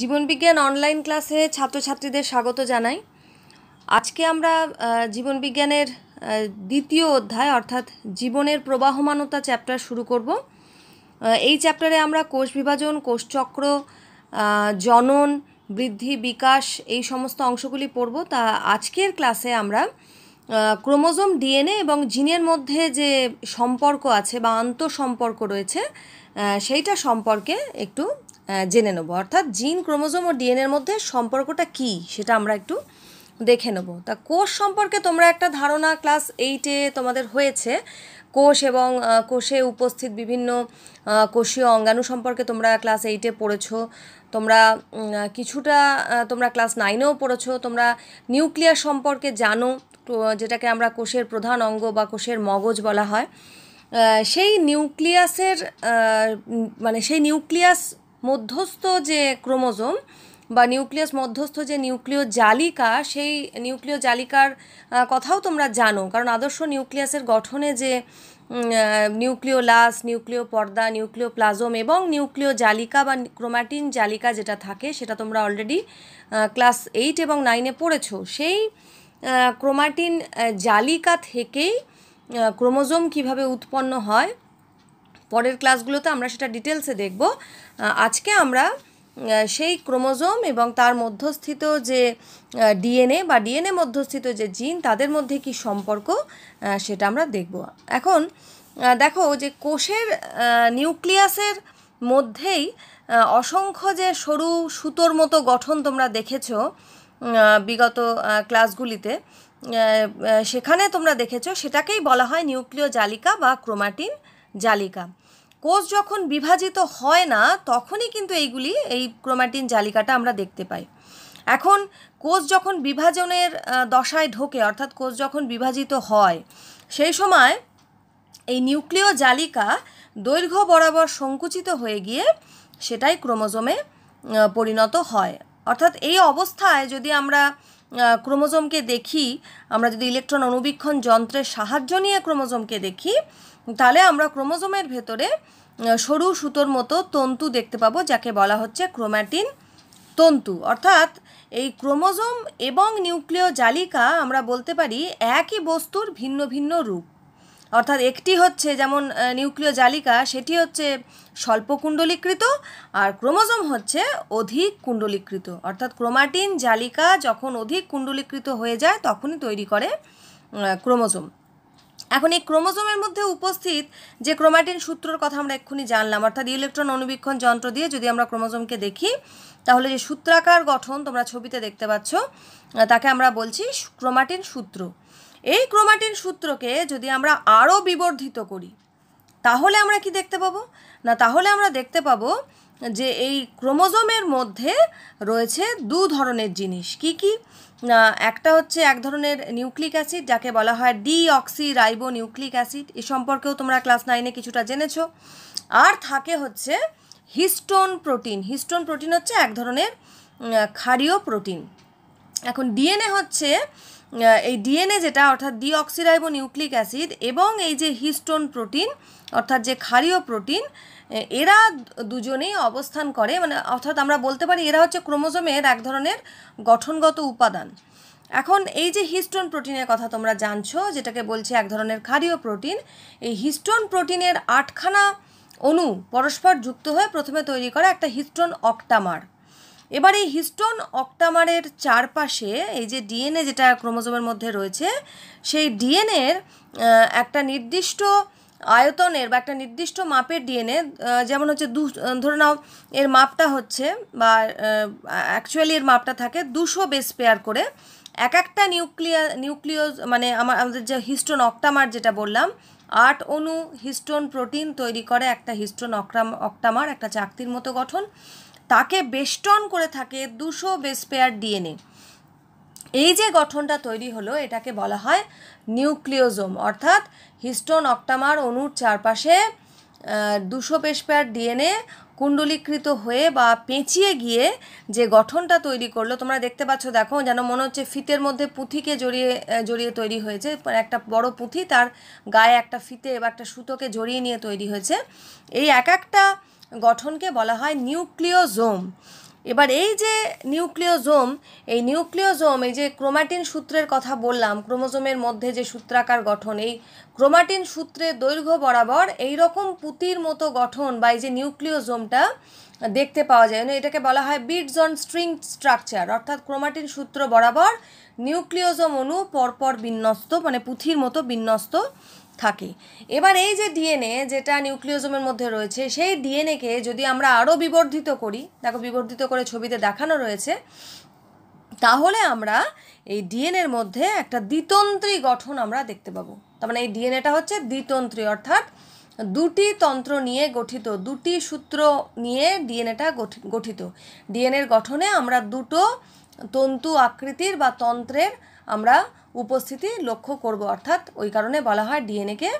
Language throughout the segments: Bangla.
জীবনবিজ্ঞান অনলাইন ক্লাসে ছাত্রছাত্রীদের স্বাগত জানাই আজকে আমরা জীবনবিজ্ঞানের দ্বিতীয় অধ্যায় অর্থাৎ জীবনের প্রবাহমানতা চ্যাপ্টার শুরু করব এই চ্যাপ্টারে আমরা কোষ বিভাজন কোষচক্র জনন বৃদ্ধি বিকাশ এই সমস্ত অংশগুলি পড়ব তা আজকের ক্লাসে আমরা ক্রোমোজোম ডিএনএ এবং জিনের মধ্যে যে সম্পর্ক আছে বা আন্তঃসম্পর্ক রয়েছে সেইটা সম্পর্কে একটু জেনে নেব অর্থাৎ জিন ক্রোমোজোম ও ডিএনএর মধ্যে সম্পর্কটা কি সেটা আমরা একটু দেখে নেব তা কোষ সম্পর্কে তোমরা একটা ধারণা ক্লাস এইটে তোমাদের হয়েছে কোষ এবং কোষে উপস্থিত বিভিন্ন কোষীয় অঙ্গাণু সম্পর্কে তোমরা ক্লাস এইটে পড়েছো তোমরা কিছুটা তোমরা ক্লাস নাইনেও পড়েছো তোমরা নিউক্লিয়ার সম্পর্কে জানো যেটাকে আমরা কোষের প্রধান অঙ্গ বা কোষের মগজ বলা হয় সেই নিউক্লিয়াসের মানে সেই নিউক্লিয়াস মধ্যস্থ যে ক্রোমোজোম বা নিউক্লিয়াস মধ্যস্থ যে নিউক্লিয় জালিকা সেই নিউক্লিয় জালিকার কথাও তোমরা জানো কারণ আদর্শ নিউক্লিয়াসের গঠনে যে নিউক্লিয় লাস নিউক্লিয় পর্দা নিউক্লিয় প্লাজম এবং নিউক্লিয় জালিকা বা ক্রোমাটিন জালিকা যেটা থাকে সেটা তোমরা অলরেডি ক্লাস এইট এবং নাইনে পড়েছো সেই ক্রোমাটিন জালিকা থেকেই ক্রোমোজোম কিভাবে উৎপন্ন হয় পরের ক্লাসগুলোতে আমরা সেটা ডিটেলসে দেখব আজকে আমরা সেই ক্রোমোজোম এবং তার মধ্যস্থিত যে ডিএনএ বা ডিএনএ মধ্যস্থিত যে জিন তাদের মধ্যে কি সম্পর্ক সেটা আমরা দেখব এখন দেখো যে কোষের নিউক্লিয়াসের মধ্যেই অসংখ্য যে সরু সুতোর মতো গঠন তোমরা দেখেছো বিগত ক্লাসগুলিতে সেখানে তোমরা দেখেছো সেটাকেই বলা হয় নিউক্লিয় জালিকা বা ক্রোমাটিন জালিকা কোষ যখন বিভাজিত হয় না তখনই কিন্তু এইগুলি এই ক্রোম্যাটিন জালিকাটা আমরা দেখতে পাই এখন কোষ যখন বিভাজনের দশায় ঢোকে অর্থাৎ কোষ যখন বিভাজিত হয় সেই সময় এই নিউক্লিয় জালিকা দৈর্ঘ্য বরাবর সংকুচিত হয়ে গিয়ে সেটাই ক্রোমোজোমে পরিণত হয় অর্থাৎ এই অবস্থায় যদি আমরা ক্রোমোজোমকে দেখি আমরা যদি ইলেকট্রন অনুবীক্ষণ যন্ত্রের সাহায্য নিয়ে ক্রোমোজোমকে দেখি তাহলে আমরা ক্রোমোজোমের ভেতরে সরু সুতোর মতো তন্তু দেখতে পাবো যাকে বলা হচ্ছে ক্রোম্যাটিন তন্তু অর্থাৎ এই ক্রোমোজোম এবং নিউক্লিয় জালিকা আমরা বলতে পারি একই বস্তুর ভিন্ন ভিন্ন রূপ অর্থাৎ একটি হচ্ছে যেমন নিউক্লিয় জালিকা সেটি হচ্ছে স্বল্প কুণ্ডলীকৃত আর ক্রোমোজোম হচ্ছে অধিক কুণ্ডলীকৃত অর্থাৎ ক্রোমাটিন জালিকা যখন অধিক কুণ্ডলীকৃত হয়ে যায় তখনই তৈরি করে ক্রোমোজোম এখন এই ক্রোমোজোমের মধ্যে উপস্থিত যে ক্রোমাটিন সূত্রর কথা আমরা এক্ষুনি জানলাম অর্থাৎ ইলেকট্রন অনুবীক্ষণ যন্ত্র দিয়ে যদি আমরা ক্রোমোজোমকে দেখি তাহলে যে সূত্রাকার গঠন তোমরা ছবিতে দেখতে পাচ্ছ তাকে আমরা বলছি ক্রোমাটিন সূত্র এই ক্রোমাটিন সূত্রকে যদি আমরা আরও বিবর্ধিত করি তাহলে আমরা কি দেখতে পাবো না তাহলে আমরা দেখতে পাবো যে এই ক্রোমোজোমের মধ্যে রয়েছে দু ধরনের জিনিস কি কি একটা হচ্ছে এক ধরনের নিউক্লিক অ্যাসিড যাকে বলা হয় ডিঅক্সি রাইবো নিউক্লিক অ্যাসিড এ সম্পর্কেও তোমরা ক্লাস নাইনে কিছুটা জেনেছ আর থাকে হচ্ছে হিস্টোন প্রোটিন হিস্টোন প্রোটিন হচ্ছে এক ধরনের ক্ষারীয় প্রোটিন এখন ডিএনএ হচ্ছে এই ডিএনএ যেটা অর্থাৎ ডিঅক্সিরাইবো নিউক্লিক অ্যাসিড এবং এই যে হিস্টোন প্রোটিন অর্থাৎ যে ক্ষারীয় প্রোটিন এরা দুজনেই অবস্থান করে মানে অর্থাৎ আমরা বলতে পারি এরা হচ্ছে ক্রোমোজোমের এক ধরনের গঠনগত উপাদান এখন এই যে হিস্টোন প্রোটিনের কথা তোমরা জানছো যেটাকে বলছে এক ধরনের ক্ষারীয় প্রোটিন এই হিস্টোন প্রোটিনের আটখানা অণু পরস্পর যুক্ত হয়ে প্রথমে তৈরি করে একটা হিস্টোন অক্টামার এবার এই হিস্টোন অক্টামারের চারপাশে এই যে ডিএনএ যেটা ক্রোমোজোমের মধ্যে রয়েছে সেই ডিএনএর একটা নির্দিষ্ট আয়তনের বা একটা নির্দিষ্ট মাপের ডিএনএ যেমন হচ্ছে দু ধরে নাও এর মাপটা হচ্ছে বা অ্যাকচুয়ালি এর মাপটা থাকে দুশো বেস পেয়ার করে এক একটা নিউক্লিয়া নিউক্লিয়স মানে আমার আমাদের যে হিস্টোন অক্টামার যেটা বললাম আট অণু হিস্টোন প্রোটিন তৈরি করে একটা হিস্টোন অক্টাম অক্টামার একটা চাকতির মতো গঠন তাকে বেষ্টন করে থাকে দুশো বেসপেয়ার ডিএনএ এই যে গঠনটা তৈরি হলো এটাকে বলা হয় নিউক্লিওজোম অর্থাৎ হিস্টোন অক্টামার অণুর চারপাশে দুশো বেসপেয়ার ডিএনএ কুণ্ডলীকৃত হয়ে বা পেঁচিয়ে গিয়ে যে গঠনটা তৈরি করলো তোমরা দেখতে পাচ্ছ দেখো যেন মনে হচ্ছে ফিতের মধ্যে পুঁথিকে জড়িয়ে জড়িয়ে তৈরি হয়েছে মানে একটা বড় পুঁথি তার গায়ে একটা ফিতে বা একটা সুতোকে জড়িয়ে নিয়ে তৈরি হয়েছে এই এক একটা গঠনকে বলা হয় নিউক্লিওজোম এবার এই যে নিউক্লিওজোম এই নিউক্লিওজোম এই যে ক্রোমাটিন সূত্রের কথা বললাম ক্রোমোজোমের মধ্যে যে সূত্রাকার গঠন এই ক্রোমাটিন সূত্রের দৈর্ঘ্য বরাবর এই রকম পুতির মতো গঠন বা এই যে নিউক্লিওজোমটা দেখতে পাওয়া যায় মানে এটাকে বলা হয় বিটস অন স্ট্রিং স্ট্রাকচার অর্থাৎ ক্রোমাটিন সূত্র বরাবর নিউক্লিওজোম অণু পরপর বিন্যস্ত মানে পুঁথির মতো বিন্যস্ত থাকে এবার এই যে ডিএনএ যেটা নিউক্লিওজোমের মধ্যে রয়েছে সেই ডিএনএকে যদি আমরা আরও বিবর্ধিত করি দেখো বিবর্ধিত করে ছবিতে দেখানো রয়েছে তাহলে আমরা এই ডিএনএর মধ্যে একটা দ্বিতন্ত্রী গঠন আমরা দেখতে পাবো তার মানে এই ডিএনএটা হচ্ছে দ্বিতন্ত্রী অর্থাৎ দুটি তন্ত্র নিয়ে গঠিত দুটি সূত্র নিয়ে ডিএনএটা গঠিত ডিএনএর গঠনে আমরা দুটো তন্তু আকৃতির বা তন্ত্রের আমরা উপস্থিতি লক্ষ্য করব অর্থাৎ ওই কারণে বলা হয় ডিএনএকে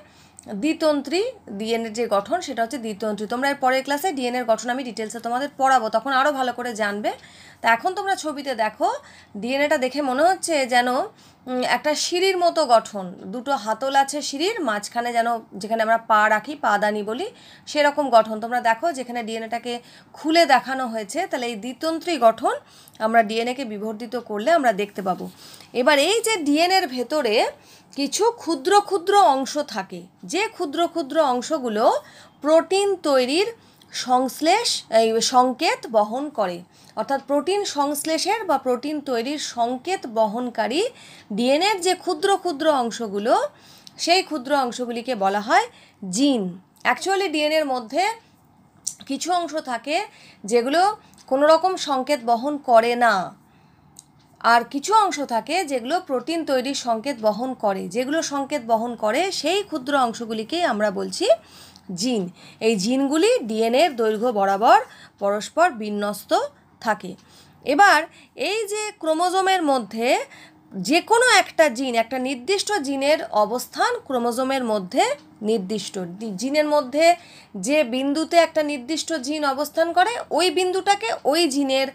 দ্বিতন্ত্রী ডিএনএ যে গঠন সেটা হচ্ছে দ্বিতন্ত্রী তোমরা এর পরের ক্লাসে ডিএনএর গঠন আমি ডিটেলসে তোমাদের পড়াবো তখন আরও ভালো করে জানবে তা এখন তোমরা ছবিতে দেখো ডিএনএটা দেখে মনে হচ্ছে যেন একটা সিঁড়ির মতো গঠন দুটো হাতল আছে সিঁড়ির মাঝখানে যেন যেখানে আমরা পা রাখি পা দানি বলি সেরকম গঠন তোমরা দেখো যেখানে ডিএনএটাকে খুলে দেখানো হয়েছে তাহলে এই দ্বিতন্ত্রী গঠন আমরা ডিএনএকে বিবর্ধিত করলে আমরা দেখতে পাবো এবার এই যে ডিএনএর ভেতরে কিছু ক্ষুদ্র ক্ষুদ্র অংশ থাকে যে ক্ষুদ্র ক্ষুদ্র অংশগুলো প্রোটিন তৈরির সংশ্লেষ এই সংকেত বহন করে অর্থাৎ প্রোটিন সংশ্লেষের বা প্রোটিন তৈরির সংকেত বহনকারী ডিএনএর যে ক্ষুদ্র ক্ষুদ্র অংশগুলো সেই ক্ষুদ্র অংশগুলিকে বলা হয় জিন অ্যাকচুয়ালি ডিএনএর মধ্যে কিছু অংশ থাকে যেগুলো কোনো রকম সংকেত বহন করে না আর কিছু অংশ থাকে যেগুলো প্রোটিন তৈরির সংকেত বহন করে যেগুলো সংকেত বহন করে সেই ক্ষুদ্র অংশগুলিকেই আমরা বলছি জিন এই জিনগুলি ডিএনএর দৈর্ঘ্য বরাবর পরস্পর বিন্যস্ত থাকে এবার এই যে ক্রোমোজোমের মধ্যে যে কোনো একটা জিন একটা নির্দিষ্ট জিনের অবস্থান ক্রোমোজোমের মধ্যে নির্দিষ্ট জিনের মধ্যে যে বিন্দুতে একটা নির্দিষ্ট জিন অবস্থান করে ওই বিন্দুটাকে ওই জিনের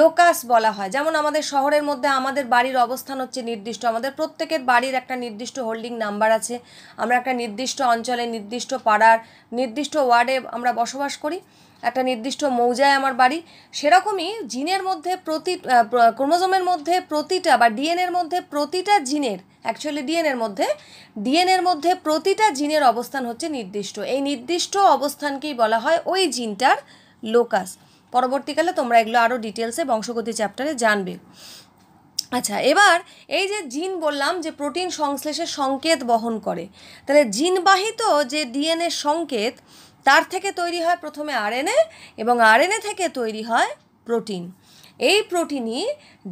লোকাস বলা হয় যেমন আমাদের শহরের মধ্যে আমাদের বাড়ির অবস্থান হচ্ছে নির্দিষ্ট আমাদের প্রত্যেকের বাড়ির একটা নির্দিষ্ট হোল্ডিং নাম্বার আছে আমরা একটা নির্দিষ্ট অঞ্চলে নির্দিষ্ট পাড়ার নির্দিষ্ট ওয়ার্ডে আমরা বসবাস করি একটা নির্দিষ্ট মৌজায় আমার বাড়ি সেরকমই জিনের মধ্যে প্রতি ক্রোমোজোমের মধ্যে প্রতিটা বা ডিএনএর মধ্যে প্রতিটা জিনের অ্যাকচুয়ালি ডিএনএর মধ্যে ডিএনএর মধ্যে প্রতিটা জিনের অবস্থান হচ্ছে নির্দিষ্ট এই নির্দিষ্ট অবস্থানকেই বলা হয় ওই জিনটার লোকাস পরবর্তীকালে তোমরা এগুলো আরও ডিটেলসে বংশগতি চ্যাপ্টারে জানবে আচ্ছা এবার এই যে জিন বললাম যে প্রোটিন সংশ্লেষের সংকেত বহন করে তাহলে জিনবাহিত যে ডিএনএ সংকেত তার থেকে তৈরি হয় প্রথমে আরএনএ এবং আরএনএ থেকে তৈরি হয় প্রোটিন এই প্রোটিনই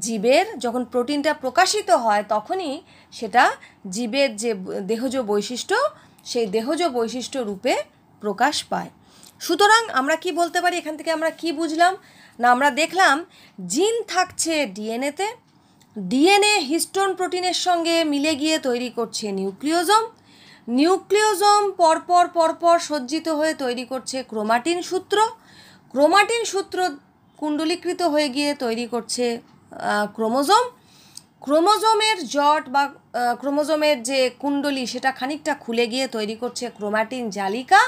জীবের যখন প্রোটিনটা প্রকাশিত হয় তখনই সেটা জীবের যে দেহজ বৈশিষ্ট্য সেই দেহজ বৈশিষ্ট্য রূপে প্রকাশ পায় সুতরাং আমরা কি বলতে পারি এখান থেকে আমরা কি বুঝলাম না আমরা দেখলাম জিন থাকছে ডিএনএতে ডিএনএ হিস্টোন প্রোটিনের সঙ্গে মিলে গিয়ে তৈরি করছে নিউক্লিওজম নিউক্লিওজম পরপর পরপর সজ্জিত হয়ে তৈরি করছে ক্রোমাটিন সূত্র ক্রোমাটিন সূত্র কুণ্ডলীকৃত হয়ে গিয়ে তৈরি করছে ক্রোমোজোম ক্রোমোজোমের জট বা ক্রোমোজোমের যে কুণ্ডলী সেটা খানিকটা খুলে গিয়ে তৈরি করছে ক্রোমাটিন জালিকা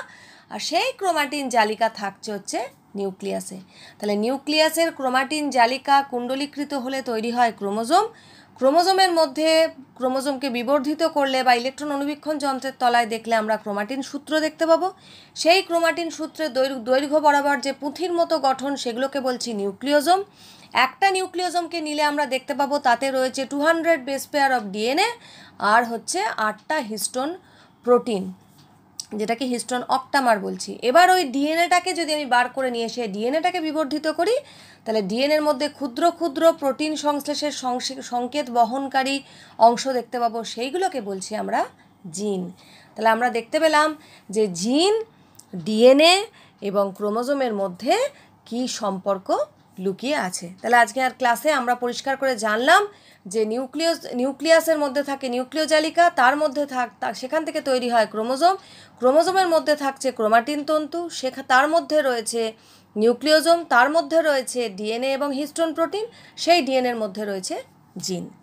আর সেই ক্রোমাটিন জালিকা থাকছে হচ্ছে নিউক্লিয়াসে তাহলে নিউক্লিয়াসের ক্রোমাটিন জালিকা কুণ্ডলীকৃত হলে তৈরি হয় ক্রোমোজোম ক্রোমোজোমের মধ্যে ক্রোমোজোমকে বিবর্ধিত করলে বা ইলেকট্রন অনুবীক্ষণ যন্ত্রের তলায় দেখলে আমরা ক্রোমাটিন সূত্র দেখতে পাবো সেই ক্রোমাটিন দৈর্ঘ দৈর্ঘ্য বরাবর যে পুঁথির মতো গঠন সেগুলোকে বলছি নিউক্লিওজোম একটা নিউক্লিওজোমকে নিলে আমরা দেখতে পাবো তাতে রয়েছে two hundred base pair of DNA আর হচ্ছে আটটা হিস্টোন প্রোটিন যেটাকে হিস্টন অক্টামার বলছি এবার ওই ডিএনএটাকে যদি আমি বার করে নিয়ে এসে ডিএনএটাকে বিবর্ধিত করি তাহলে ডিএনএর মধ্যে ক্ষুদ্র ক্ষুদ্র প্রোটিন সংশ্লেষের সংকেত বহনকারী অংশ দেখতে পাবো সেইগুলোকে বলছি আমরা জিন তাহলে আমরা দেখতে পেলাম যে জিন ডিএনএ এবং ক্রোমোজোমের মধ্যে কি সম্পর্ক লুকিয়ে আছে তাহলে আজকে আর ক্লাসে আমরা পরিষ্কার করে জানলাম যে নিউক্লিয়াস নিউক্লিয়াসের মধ্যে থাকে নিউক্লিওজালিকা তার মধ্যে থাক সেখান থেকে তৈরি হয় ক্রোমোজোম ক্রোমোজোমের মধ্যে থাকছে ক্রোমাটিন তন্তু সেখা তার মধ্যে রয়েছে নিউক্লিওজোম তার মধ্যে রয়েছে ডিএনএ এবং হিস্টোন প্রোটিন সেই ডিএনএর মধ্যে রয়েছে জিন